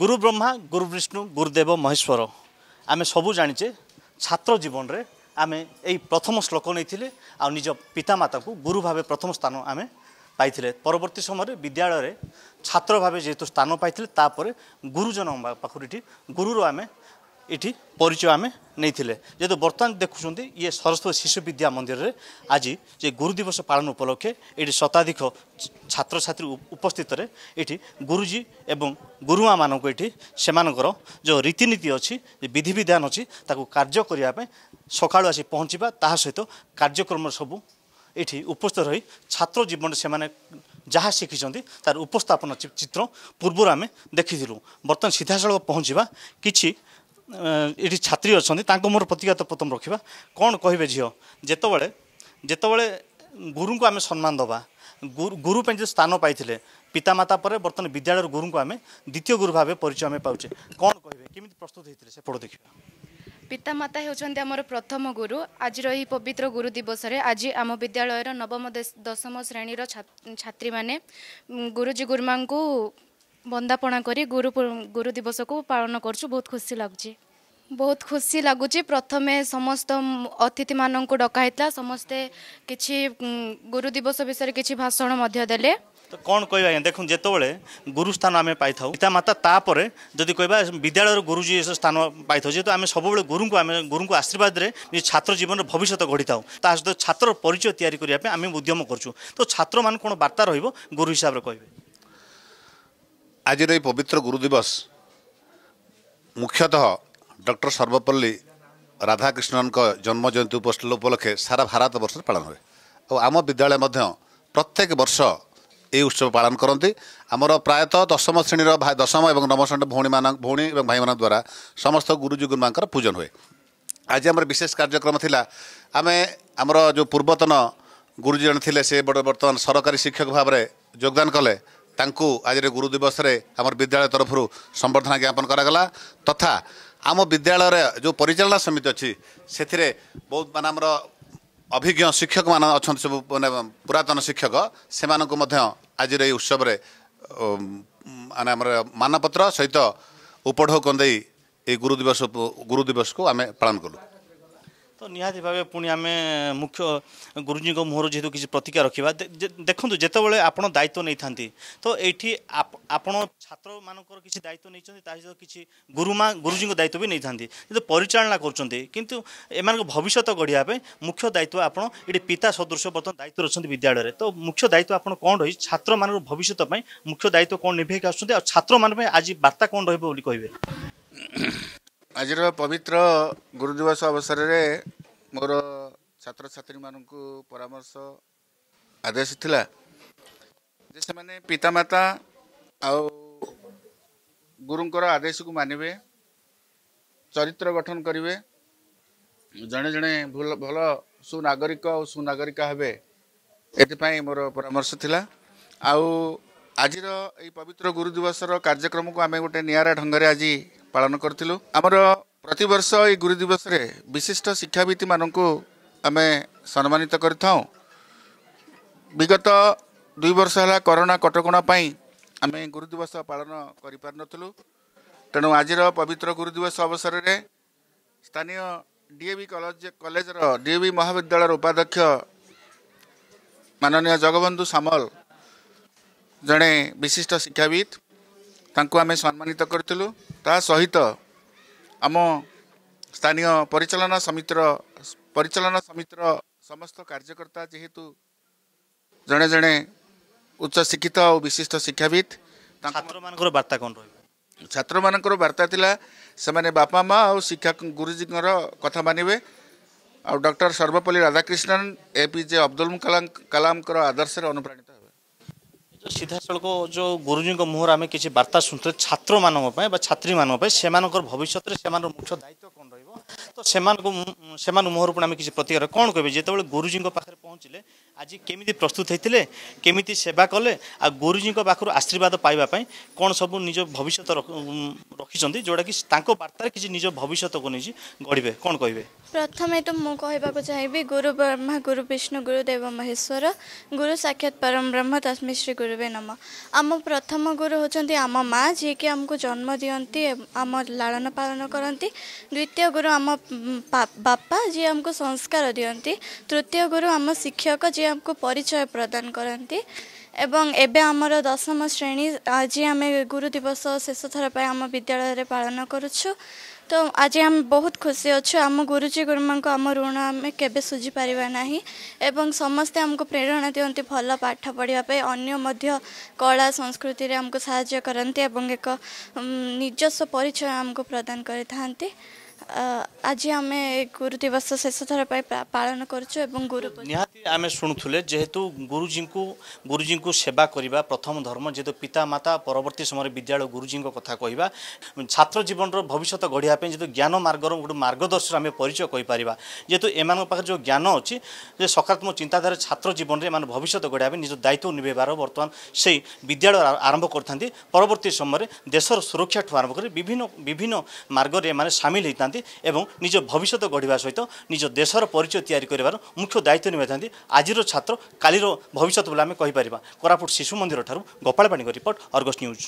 গুরু ব্রহ্মা গুরু বিষ্ণু গুরুদেব মহেশ্বর আমি সবু জাঁচে ছাত্র জীবনরে আমি এই প্রথম শ্লোক নিয়ে আজ পিতা মাতা গুরু ভাবে প্রথম স্থান আমি পাই পরবর্তী সময় বিদ্যালয়ের ছাত্র ভাবে যেহেতু স্থান পাই তাপরে গুরুজন পাখি গুরুর আমি এটি পরিচয় আমি ନେଇଥିଲେ ଯେହେତୁ ବର୍ତ୍ତମାନ ଦେଖୁଛନ୍ତି ଇଏ ସରସ୍ୱତୀ ଶିଶୁ ବିଦ୍ୟା ମନ୍ଦିରରେ ଆଜି ଯେ ଗୁରୁଦିବସ ପାଳନ ଉପଲକ୍ଷେ ଏଠି ଶତାଧିକ ଛାତ୍ରଛାତ୍ରୀ ଉପସ୍ଥିତରେ ଏଠି ଗୁରୁଜୀ ଏବଂ ଗୁରୁମାମାନଙ୍କୁ ଏଠି ସେମାନଙ୍କର ଯେଉଁ ରୀତିନୀତି ଅଛି ବିଧିବିଧାନ ଅଛି ତାକୁ କାର୍ଯ୍ୟ କରିବା ପାଇଁ ସକାଳୁ ଆସି ପହଞ୍ଚିବା ତାହା ସହିତ କାର୍ଯ୍ୟକ୍ରମ ସବୁ ଏଠି ଉପସ୍ଥିତ ରହି ଛାତ୍ର ଜୀବନରେ ସେମାନେ ଯାହା ଶିଖିଛନ୍ତି ତାର ଉପସ୍ଥାପନ ଚିତ୍ର ପୂର୍ବରୁ ଆମେ ଦେଖିଥିଲୁ ବର୍ତ୍ତମାନ ସିଧାସଳଖ ପହଞ୍ଚିବା କିଛି ଏଠି ଛାତ୍ରୀ ଅଛନ୍ତି ତାଙ୍କୁ ମୋର ପ୍ରତିଜ୍ଞାତ ପ୍ରଥମ ରଖିବା କ'ଣ କହିବେ ଝିଅ ଯେତେବେଳେ ଯେତେବେଳେ ଗୁରୁଙ୍କୁ ଆମେ ସମ୍ମାନ ଦେବା ଗୁରୁ ପାଇଁ ଯେଉଁ ସ୍ଥାନ ପାଇଥିଲେ ପିତାମାତା ପରେ ବର୍ତ୍ତମାନ ବିଦ୍ୟାଳୟର ଗୁରୁଙ୍କୁ ଆମେ ଦ୍ୱିତୀୟ ଗୁରୁ ଭାବେ ପରିଚୟ ଆମେ ପାଉଛେ କ'ଣ କହିବେ କେମିତି ପ୍ରସ୍ତୁତ ହୋଇଥିଲେ ସେପଟେ ଦେଖିବା ପିତାମାତା ହେଉଛନ୍ତି ଆମର ପ୍ରଥମ ଗୁରୁ ଆଜିର ଏହି ପବିତ୍ର ଗୁରୁ ଦିବସରେ ଆଜି ଆମ ବିଦ୍ୟାଳୟର ନବମ ଦଶମ ଶ୍ରେଣୀର ଛାତ୍ରୀମାନେ ଗୁରୁଜୀ ଗୁରୁମାଙ୍କୁ ବନ୍ଦାପଣା କରି ଗୁରୁ ଗୁରୁ ଦିବସକୁ ପାଳନ କରୁଛୁ ବହୁତ ଖୁସି ଲାଗୁଛି ବହୁତ ଖୁସି ଲାଗୁଛି ପ୍ରଥମେ ସମସ୍ତ ଅତିଥିମାନଙ୍କୁ ଡକା ହେଇଥିଲା ସମସ୍ତେ କିଛି ଗୁରୁ ଦିବସ ବିଷୟରେ କିଛି ଭାଷଣ ମଧ୍ୟ ଦେଲେ କ'ଣ କହିବା ଆଜ୍ଞା ଦେଖନ୍ତୁ ଯେତେବେଳେ ଗୁରୁ ସ୍ଥାନ ଆମେ ପାଇଥାଉ ପିତାମାତା ତାପରେ ଯଦି କହିବା ବିଦ୍ୟାଳୟର ଗୁରୁଜୀ ସ୍ଥାନ ପାଇଥାଉ ଯେହେତୁ ଆମେ ସବୁବେଳେ ଗୁରୁଙ୍କୁ ଆମେ ଗୁରୁଙ୍କୁ ଆଶୀର୍ବାଦରେ ନିଜ ଛାତ୍ର ଜୀବନର ଭବିଷ୍ୟତ ଗଢ଼ିଥାଉ ତା ସହିତ ଛାତ୍ରର ପରିଚୟ ତିଆରି କରିବା ପାଇଁ ଆମେ ଉଦ୍ୟମ କରୁଛୁ ତ ଛାତ୍ରମାନଙ୍କୁ କ'ଣ ବାର୍ତ୍ତା ରହିବ ଗୁରୁ ହିସାବରେ କହିବେ ଆଜିର ଏହି ପବିତ୍ର ଗୁରୁ ଦିବସ ମୁଖ୍ୟତଃ ଡକ୍ଟର ସର୍ବପଲ୍ଲୀ ରାଧାକ୍ରିଷ୍ଣନଙ୍କ ଜନ୍ମ ଜୟନ୍ତୀ ଉପଲକ୍ଷେ ସାରା ଭାରତ ବର୍ଷରେ ପାଳନ ହୁଏ ଆଉ ଆମ ବିଦ୍ୟାଳୟ ମଧ୍ୟ ପ୍ରତ୍ୟେକ ବର୍ଷ ଏହି ଉତ୍ସବ ପାଳନ କରନ୍ତି ଆମର ପ୍ରାୟତଃ ଦଶମ ଶ୍ରେଣୀର ଦଶମ ଏବଂ ନବମ ଶ୍ରେଣୀର ଭଉଣୀମାନଙ୍କ ଭଉଣୀ ଏବଂ ଭାଇମାନଙ୍କ ଦ୍ୱାରା ସମସ୍ତ ଗୁରୁଜୀଗୁରୁମାନଙ୍କର ପୂଜନ ହୁଏ ଆଜି ଆମର ବିଶେଷ କାର୍ଯ୍ୟକ୍ରମ ଥିଲା ଆମେ ଆମର ଯେଉଁ ପୂର୍ବତନ ଗୁରୁଜୀ ଜଣେ ଥିଲେ ସେ ବର୍ତ୍ତମାନ ସରକାରୀ ଶିକ୍ଷକ ଭାବରେ ଯୋଗଦାନ କଲେ ତାଙ୍କୁ ଆଜିର ଗୁରୁ ଦିବସରେ ଆମର ବିଦ୍ୟାଳୟ ତରଫରୁ ସମ୍ବର୍ଦ୍ଧନା ଜ୍ଞାପନ କରାଗଲା ତଥା ଆମ ବିଦ୍ୟାଳୟରେ ଯେଉଁ ପରିଚାଳନା ସମିତି ଅଛି ସେଥିରେ ବହୁତ ମାନେ ଆମର ଅଭିଜ୍ଞ ଶିକ୍ଷକମାନେ ଅଛନ୍ତି ସବୁ ମାନେ ପୁରାତନ ଶିକ୍ଷକ ସେମାନଙ୍କୁ ମଧ୍ୟ ଆଜିର ଏହି ଉତ୍ସବରେ ମାନେ ଆମର ମାନପତ୍ର ସହିତ ଉପଢୌକନ ଦେଇ ଏହି ଗୁରୁ ଦିବସ ଗୁରୁ ଦିବସକୁ ଆମେ ପାଳନ କଲୁ ତ ନିହାତି ଭାବେ ପୁଣି ଆମେ ମୁଖ୍ୟ ଗୁରୁଜୀଙ୍କ ମୁହଁରୁ ଯେହେତୁ କିଛି ପ୍ରତିକା ରଖିବା ଦେଖନ୍ତୁ ଯେତେବେଳେ ଆପଣ ଦାୟିତ୍ୱ ନେଇଥାନ୍ତି ତ ଏଇଠି ଆପଣ ଛାତ୍ରମାନଙ୍କର କିଛି ଦାୟିତ୍ୱ ନେଇଛନ୍ତି ତା ସହିତ କିଛି ଗୁରୁମା ଗୁରୁଜୀଙ୍କ ଦାୟିତ୍ୱ ବି ନେଇଥାନ୍ତି କିନ୍ତୁ ପରିଚାଳନା କରୁଛନ୍ତି କିନ୍ତୁ ଏମାନଙ୍କ ଭବିଷ୍ୟତ ଗଢ଼ିବା ପାଇଁ ମୁଖ୍ୟ ଦାୟିତ୍ୱ ଆପଣ ଏଠି ପିତା ସଦୃଶ ବର୍ତ୍ତମାନ ଦାୟିତ୍ୱରେ ଅଛନ୍ତି ବିଦ୍ୟାଳୟରେ ତ ମୁଖ୍ୟ ଦାୟିତ୍ୱ ଆପଣ କ'ଣ ରହିଛି ଛାତ୍ରମାନଙ୍କ ଭବିଷ୍ୟତ ପାଇଁ ମୁଖ୍ୟ ଦାୟିତ୍ୱ କ'ଣ ନିଭେଇକି ଆସୁଛନ୍ତି ଆଉ ଛାତ୍ରମାନଙ୍କ ପାଇଁ ଆଜି ବାର୍ତ୍ତା କ'ଣ ରହିବ ବୋଲି କହିବେ ଆଜିର ପବିତ୍ର ଗୁରୁଦିବସ ଅବସରରେ ମୋର ଛାତ୍ରଛାତ୍ରୀମାନଙ୍କୁ ପରାମର୍ଶ ଆଦେଶ ଥିଲା ଯେ ସେମାନେ ପିତାମାତା ଆଉ ଗୁରୁଙ୍କର ଆଦେଶକୁ ମାନିବେ ଚରିତ୍ର ଗଠନ କରିବେ ଜଣେ ଜଣେ ଭଲ ଭଲ ସୁନାଗରିକ ଆଉ ସୁନାଗରିକା ହେବେ ଏଥିପାଇଁ ମୋର ପରାମର୍ଶ ଥିଲା ଆଉ ଆଜିର ଏଇ ପବିତ୍ର ଗୁରୁଦିବସର କାର୍ଯ୍ୟକ୍ରମକୁ ଆମେ ଗୋଟେ ନିଆରା ଢଙ୍ଗରେ ଆଜି ପାଳନ କରିଥିଲୁ ଆମର ପ୍ରତିବର୍ଷ ଏଇ ଗୁରୁ ଦିବସରେ ବିଶିଷ୍ଟ ଶିକ୍ଷାବିତ୍ମାନଙ୍କୁ ଆମେ ସମ୍ମାନିତ କରିଥାଉ ବିଗତ ଦୁଇ ବର୍ଷ ହେଲା କରୋନା କଟକଣା ପାଇଁ ଆମେ ଗୁରୁ ଦିବସ ପାଳନ କରିପାରିନଥିଲୁ ତେଣୁ ଆଜିର ପବିତ୍ର ଗୁରୁ ଦିବସ ଅବସରରେ ସ୍ଥାନୀୟ ଡି ଏ ଭି କଲେଜ କଲେଜର ଡି ଏ ଭି ମହାବିଦ୍ୟାଳୟର ଉପାଧ୍ୟକ୍ଷ ମାନନୀୟ ଜଗବନ୍ଧୁ ସାମଲ ଜଣେ ବିଶିଷ୍ଟ ଶିକ୍ଷାବିତ୍ ତାଙ୍କୁ ଆମେ ସମ୍ମାନିତ କରିଥିଲୁ ତା ସହିତ ଆମ ସ୍ଥାନୀୟ ପରିଚାଳନା ସମିତିର ପରିଚାଳନା ସମିତିର ସମସ୍ତ କାର୍ଯ୍ୟକର୍ତ୍ତା ଯେହେତୁ ଜଣେ ଜଣେ ଉଚ୍ଚ ଶିକ୍ଷିତ ଆଉ ବିଶିଷ୍ଟ ଶିକ୍ଷାବିତ୍ ଛାତ୍ରମାନଙ୍କର ବାର୍ତ୍ତା କ'ଣ ରହିବ ଛାତ୍ରମାନଙ୍କର ବାର୍ତ୍ତା ଥିଲା ସେମାନେ ବାପା ମାଆ ଆଉ ଶିକ୍ଷା ଗୁରୁଜୀଙ୍କର କଥା ମାନିବେ ଆଉ doctor Sarvepalli Radhakrishnan A P J Abdul Kalam କାଲାମଙ୍କର ଆଦର୍ଶରେ ଅନୁପ୍ରାଣିତ ସିଧାସଳଖ ଯେଉଁ ଗୁରୁଜୀଙ୍କ ମୁହଁରୁ ଆମେ କିଛି ବାର୍ତ୍ତା ଶୁଣୁଥିଲେ ଛାତ୍ରମାନଙ୍କ ପାଇଁ ବା ଛାତ୍ରୀମାନଙ୍କ ପାଇଁ ସେମାନଙ୍କର ଭବିଷ୍ୟତରେ ସେମାନଙ୍କର ମୁଖ୍ୟ ଦାୟିତ୍ୱ କ'ଣ ତ ସେମାନଙ୍କୁ ସେମାନଙ୍କ ମୁହଁରୁ ପୁଣି ଆମେ କିଛି ପ୍ରତିକାର କ'ଣ କହିବେ ଯେତେବେଳେ ଗୁରୁଜୀଙ୍କ ପାଖରେ ପହଞ୍ଚିଲେ ଆଜି କେମିତି ପ୍ରସ୍ତୁତ ହେଇଥିଲେ କେମିତି ସେବା କଲେ ଆଉ ଗୁରୁଜୀଙ୍କ ପାଖରୁ ଆଶୀର୍ବାଦ ପାଇବା ପାଇଁ କ'ଣ ସବୁ ନିଜ ଭବିଷ୍ୟତ ରଖିଛନ୍ତି ଯେଉଁଟାକି ତାଙ୍କ ବାର୍ତ୍ତାରେ କିଛି ନିଜ ଭବିଷ୍ୟତକୁ ନେଇଛି ଗଢ଼ିବେ କ'ଣ କହିବେ ପ୍ରଥମେ ତ ମୁଁ କହିବାକୁ ଚାହିଁବି ଗୁରୁ ବ୍ରହ୍ମା ଗୁରୁ ବିଷ୍ଣୁ ଗୁରୁଦେବ ମହେଶ୍ୱର ଗୁରୁ ସାକ୍ଷାତ ପରମ ବ୍ରହ୍ମ ତସ୍ମି ଶ୍ରୀ ଗୁରୁବେ ନମ ଆମ ପ୍ରଥମ ଗୁରୁ ହେଉଛନ୍ତି ଆମ ମା ଯିଏକି ଆମକୁ ଜନ୍ମ ଦିଅନ୍ତି ଆମ ଲାଳନ ପାଳନ କରନ୍ତି ଦ୍ୱିତୀୟ ଗୁରୁ ଆମ ବାପା ଯିଏ ଆମକୁ ସଂସ୍କାର ଦିଅନ୍ତି ତୃତୀୟ ଗୁରୁ ଆମ ଶିକ୍ଷକ ଯିଏ ଆମକୁ ପରିଚୟ ପ୍ରଦାନ କରନ୍ତି ଏବଂ ଏବେ ଆମର ଦଶମ ଶ୍ରେଣୀ ଆଜି ଆମେ ଗୁରୁ ଦିବସ ଶେଷ ଥର ପାଇଁ ଆମ ବିଦ୍ୟାଳୟରେ ପାଳନ କରୁଛୁ ତ ଆଜି ଆମେ ବହୁତ ଖୁସି ଅଛୁ ଆମ ଗୁରୁଜୀ ଗୁରୁମାଙ୍କୁ ଆମ ଋଣ ଆମେ କେବେ ଶୁଝିପାରିବା ନାହିଁ ଏବଂ ସମସ୍ତେ ଆମକୁ ପ୍ରେରଣା ଦିଅନ୍ତି ଭଲ ପାଠ ପଢ଼ିବା ପାଇଁ ଅନ୍ୟ ମଧ୍ୟ କଳା ସଂସ୍କୃତିରେ ଆମକୁ ସାହାଯ୍ୟ କରନ୍ତି ଏବଂ ଏକ ନିଜସ୍ୱ ପରିଚୟ ଆମକୁ ପ୍ରଦାନ କରିଥାନ୍ତି ଆଜି ଆମେ ଗୁରୁ ଦିବସ ଶେଷ ଥର ପାଇଁ ପାଳନ କରୁଛୁ ଏବଂ ଗୁରୁ ନିହାତି ଆମେ ଶୁଣୁଥିଲେ ଯେହେତୁ ଗୁରୁଜୀଙ୍କୁ ଗୁରୁଜୀଙ୍କୁ ସେବା କରିବା ପ୍ରଥମ ଧର୍ମ ଯେହେତୁ ପିତାମାତା ପରବର୍ତ୍ତୀ ସମୟରେ ବିଦ୍ୟାଳୟ ଗୁରୁଜୀଙ୍କ କଥା କହିବା ଛାତ୍ର ଜୀବନର ଭବିଷ୍ୟତ ଗଢ଼ିବା ପାଇଁ ଯେହେତୁ ଜ୍ଞାନ ମାର୍ଗର ଗୋଟେ ମାର୍ଗଦର୍ଶନ ଆମେ ପରିଚୟ କହିପାରିବା ଯେହେତୁ ଏମାନଙ୍କ ପାଖରେ ଯେଉଁ ଜ୍ଞାନ ଅଛି ଯେ ସକାରାତ୍ମକ ଚିନ୍ତାଧାରା ଛାତ୍ର ଜୀବନରେ ଏମାନେ ଭବିଷ୍ୟତ ଗଢ଼ିବା ପାଇଁ ନିଜ ଦାୟିତ୍ୱ ନିଭାଇବାର ବର୍ତ୍ତମାନ ସେଇ ବିଦ୍ୟାଳୟ ଆରମ୍ଭ କରିଥାନ୍ତି ପରବର୍ତ୍ତୀ ସମୟରେ ଦେଶର ସୁରକ୍ଷାଠୁ ଆରମ୍ଭ କରି ବିଭିନ୍ନ ବିଭିନ୍ନ ମାର୍ଗରେ ଏମାନେ ସାମିଲ ହୋଇଥାନ୍ତି ନିଭାଇଥାନ୍ତି ଏବଂ ନିଜ ଭବିଷ୍ୟତ ଗଢ଼ିବା ସହିତ ନିଜ ଦେଶର ପରିଚୟ ତିଆରି କରିବାର ମୁଖ୍ୟ ଦାୟିତ୍ୱ ନିଭାଇଥାନ୍ତି ଆଜିର ଛାତ୍ର କାଲିର ଭବିଷ୍ୟତ ବୋଲି ଆମେ କହିପାରିବା କୋରାପୁଟ ଶିଶୁ ମନ୍ଦିର ଠାରୁ ଗୋପାଳବାଣୀଙ୍କ ରିପୋର୍ଟ ଅର୍ଗସ୍ ନ୍ୟୁଜ୍